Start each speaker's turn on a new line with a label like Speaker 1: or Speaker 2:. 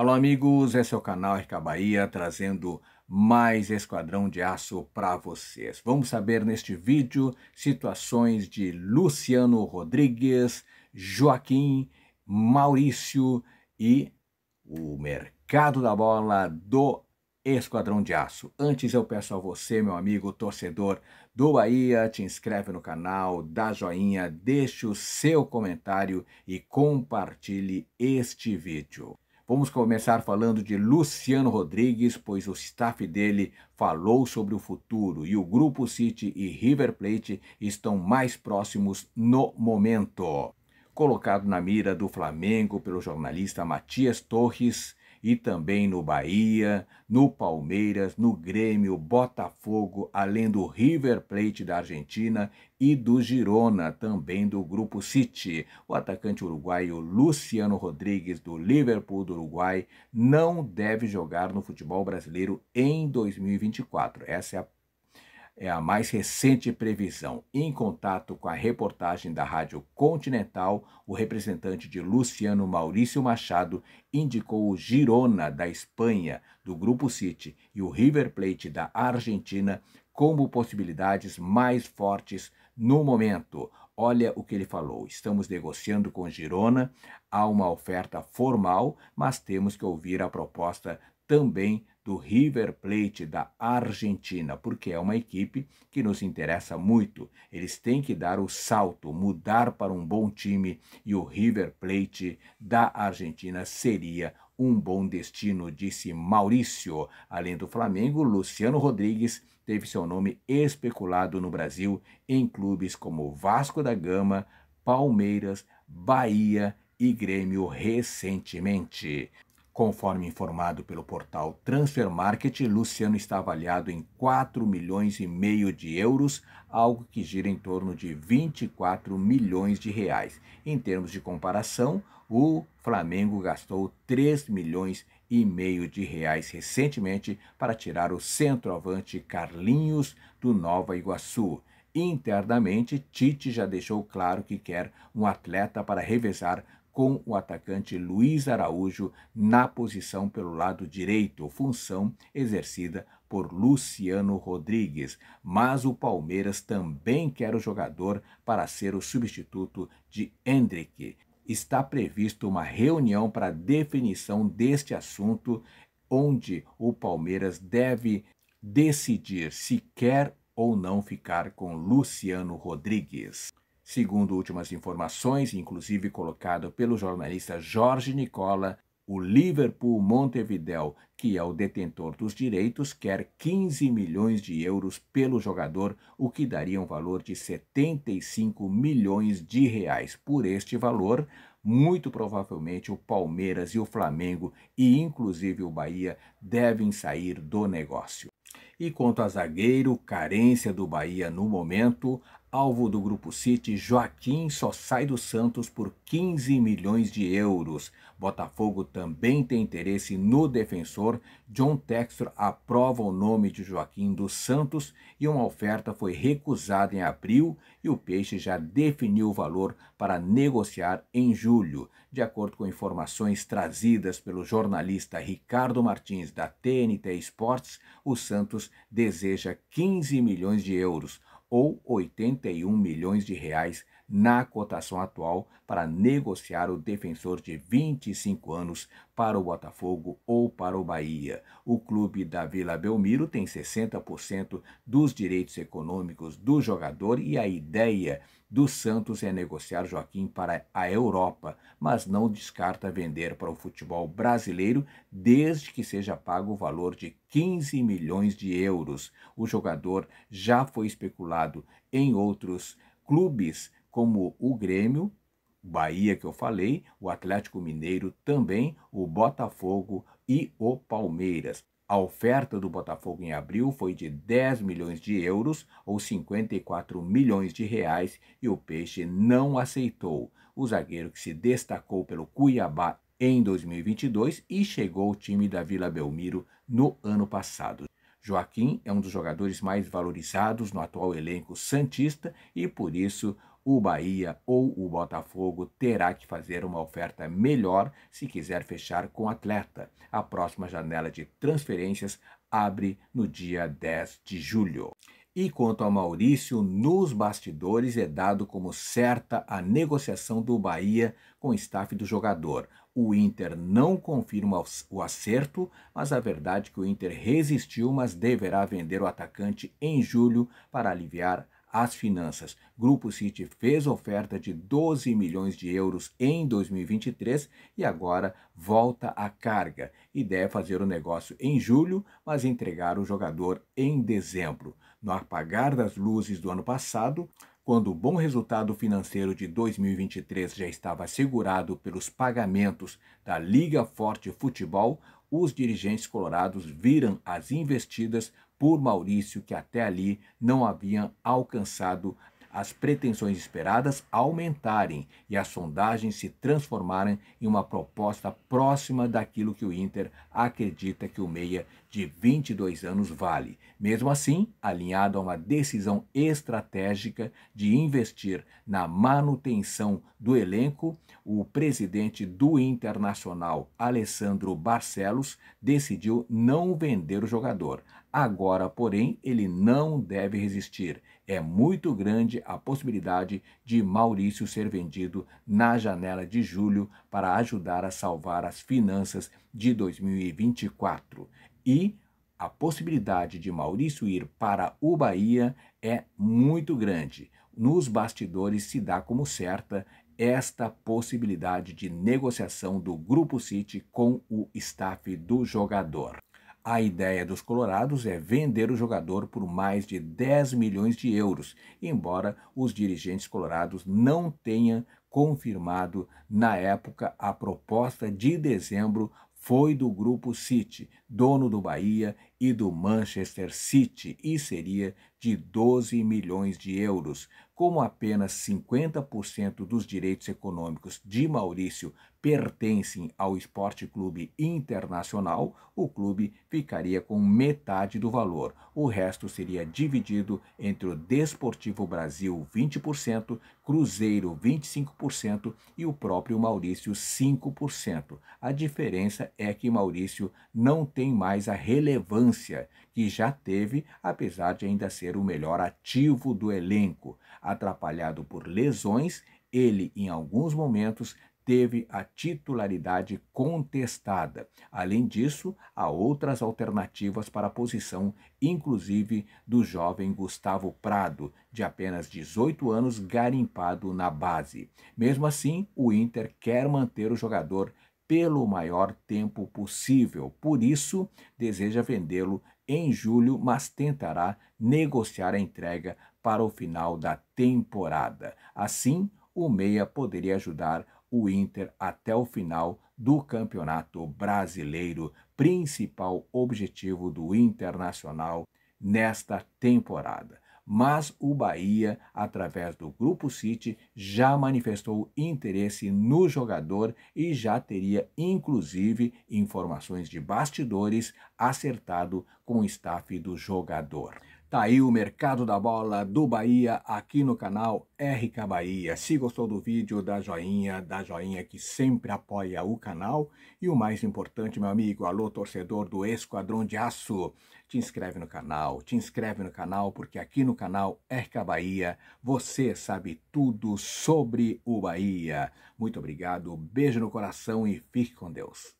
Speaker 1: Alô, amigos, esse é o canal RK Bahia trazendo mais Esquadrão de Aço para vocês. Vamos saber neste vídeo situações de Luciano Rodrigues, Joaquim, Maurício e o mercado da bola do Esquadrão de Aço. Antes eu peço a você, meu amigo torcedor do Bahia, te inscreve no canal, dá joinha, deixe o seu comentário e compartilhe este vídeo. Vamos começar falando de Luciano Rodrigues, pois o staff dele falou sobre o futuro e o Grupo City e River Plate estão mais próximos no momento. Colocado na mira do Flamengo pelo jornalista Matias Torres, e também no Bahia, no Palmeiras, no Grêmio, Botafogo, além do River Plate da Argentina e do Girona, também do Grupo City. O atacante uruguaio Luciano Rodrigues, do Liverpool do Uruguai, não deve jogar no futebol brasileiro em 2024. Essa é a é a mais recente previsão. Em contato com a reportagem da Rádio Continental, o representante de Luciano Maurício Machado indicou o Girona da Espanha, do Grupo City, e o River Plate da Argentina como possibilidades mais fortes no momento. Olha o que ele falou. Estamos negociando com Girona, há uma oferta formal, mas temos que ouvir a proposta também do River Plate da Argentina, porque é uma equipe que nos interessa muito. Eles têm que dar o salto, mudar para um bom time e o River Plate da Argentina seria um bom destino, disse Maurício. Além do Flamengo, Luciano Rodrigues teve seu nome especulado no Brasil em clubes como Vasco da Gama, Palmeiras, Bahia e Grêmio recentemente. Conforme informado pelo portal Transfer Market, Luciano está avaliado em 4 milhões e meio de euros, algo que gira em torno de 24 milhões de reais. Em termos de comparação, o Flamengo gastou 3 milhões e meio de reais recentemente para tirar o centroavante Carlinhos do Nova Iguaçu. Internamente, Tite já deixou claro que quer um atleta para revezar com o atacante Luiz Araújo na posição pelo lado direito, função exercida por Luciano Rodrigues. Mas o Palmeiras também quer o jogador para ser o substituto de Hendrick. Está prevista uma reunião para definição deste assunto, onde o Palmeiras deve decidir se quer ou não ficar com Luciano Rodrigues. Segundo últimas informações, inclusive colocado pelo jornalista Jorge Nicola, o Liverpool Montevideo, que é o detentor dos direitos, quer 15 milhões de euros pelo jogador, o que daria um valor de 75 milhões de reais. Por este valor, muito provavelmente o Palmeiras e o Flamengo e inclusive o Bahia devem sair do negócio. E quanto a zagueiro, carência do Bahia no momento, alvo do Grupo City, Joaquim só sai do Santos por 15 milhões de euros. Botafogo também tem interesse no defensor. John Textor aprova o nome de Joaquim dos Santos e uma oferta foi recusada em abril e o Peixe já definiu o valor para negociar em julho. De acordo com informações trazidas pelo jornalista Ricardo Martins da TNT Sports, o Santos deseja 15 milhões de euros ou 81 milhões de reais na cotação atual para negociar o defensor de 25 anos para o Botafogo ou para o Bahia. O clube da Vila Belmiro tem 60% dos direitos econômicos do jogador e a ideia do Santos é negociar Joaquim para a Europa, mas não descarta vender para o futebol brasileiro desde que seja pago o valor de 15 milhões de euros. O jogador já foi especulado em outros clubes como o Grêmio, o Bahia que eu falei, o Atlético Mineiro também, o Botafogo e o Palmeiras. A oferta do Botafogo em abril foi de 10 milhões de euros ou 54 milhões de reais e o Peixe não aceitou. O zagueiro que se destacou pelo Cuiabá em 2022 e chegou ao time da Vila Belmiro no ano passado. Joaquim é um dos jogadores mais valorizados no atual elenco Santista e por isso o Bahia ou o Botafogo terá que fazer uma oferta melhor se quiser fechar com o atleta. A próxima janela de transferências abre no dia 10 de julho. E quanto ao Maurício, nos bastidores é dado como certa a negociação do Bahia com o staff do jogador. O Inter não confirma o acerto, mas a verdade é que o Inter resistiu, mas deverá vender o atacante em julho para aliviar as finanças. Grupo City fez oferta de 12 milhões de euros em 2023 e agora volta à carga. Ideia é fazer o negócio em julho, mas entregar o jogador em dezembro. No apagar das luzes do ano passado, quando o bom resultado financeiro de 2023 já estava assegurado pelos pagamentos da Liga Forte Futebol, os dirigentes colorados viram as investidas por Maurício, que até ali não havia alcançado as pretensões esperadas aumentarem e as sondagens se transformarem em uma proposta próxima daquilo que o Inter acredita que o meia de 22 anos vale. Mesmo assim, alinhado a uma decisão estratégica de investir na manutenção do elenco, o presidente do Internacional, Alessandro Barcelos, decidiu não vender o jogador. Agora, porém, ele não deve resistir. É muito grande a possibilidade de Maurício ser vendido na janela de julho para ajudar a salvar as finanças de 2024. E a possibilidade de Maurício ir para o Bahia é muito grande. Nos bastidores se dá como certa esta possibilidade de negociação do Grupo City com o staff do jogador. A ideia dos colorados é vender o jogador por mais de 10 milhões de euros, embora os dirigentes colorados não tenham confirmado na época a proposta de dezembro foi do grupo City, dono do Bahia e do Manchester City, e seria de 12 milhões de euros. Como apenas 50% dos direitos econômicos de Maurício pertencem ao Esporte Clube Internacional, o clube ficaria com metade do valor. O resto seria dividido entre o Desportivo Brasil 20%, Cruzeiro 25% e o próprio Maurício 5%. A diferença é que Maurício não tem tem mais a relevância que já teve, apesar de ainda ser o melhor ativo do elenco. Atrapalhado por lesões, ele, em alguns momentos, teve a titularidade contestada. Além disso, há outras alternativas para a posição, inclusive do jovem Gustavo Prado, de apenas 18 anos, garimpado na base. Mesmo assim, o Inter quer manter o jogador pelo maior tempo possível. Por isso, deseja vendê-lo em julho, mas tentará negociar a entrega para o final da temporada. Assim, o Meia poderia ajudar o Inter até o final do Campeonato Brasileiro, principal objetivo do Internacional nesta temporada mas o Bahia, através do Grupo City, já manifestou interesse no jogador e já teria, inclusive, informações de bastidores acertado com o staff do jogador. Tá aí o mercado da bola do Bahia aqui no canal RK Bahia. Se gostou do vídeo, dá joinha, dá joinha que sempre apoia o canal. E o mais importante, meu amigo, alô torcedor do Esquadrão de Aço, te inscreve no canal, te inscreve no canal, porque aqui no canal RK Bahia você sabe tudo sobre o Bahia. Muito obrigado, beijo no coração e fique com Deus.